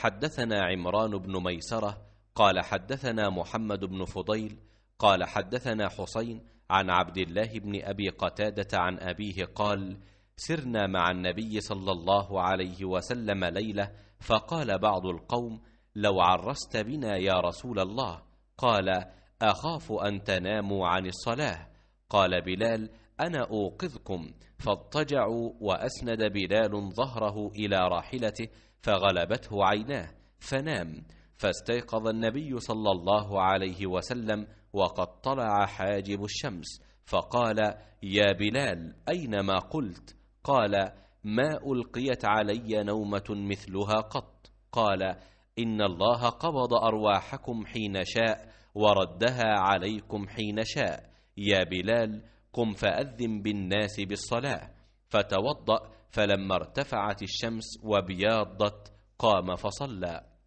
حدثنا عمران بن ميسرة قال حدثنا محمد بن فضيل قال حدثنا حسين عن عبد الله بن أبي قتادة عن أبيه قال سرنا مع النبي صلى الله عليه وسلم ليلة فقال بعض القوم لو عرست بنا يا رسول الله قال أخاف أن تناموا عن الصلاة قال بلال أنا أوقظكم فاضطجعوا وأسند بلال ظهره إلى راحلته فغلبته عيناه فنام فاستيقظ النبي صلى الله عليه وسلم وقد طلع حاجب الشمس فقال يا بلال أين ما قلت قال ما ألقيت علي نومة مثلها قط قال إن الله قبض أرواحكم حين شاء وردها عليكم حين شاء يا بلال قم فأذن بالناس بالصلاة فتوضأ فلما ارتفعت الشمس وبياضت قام فصلى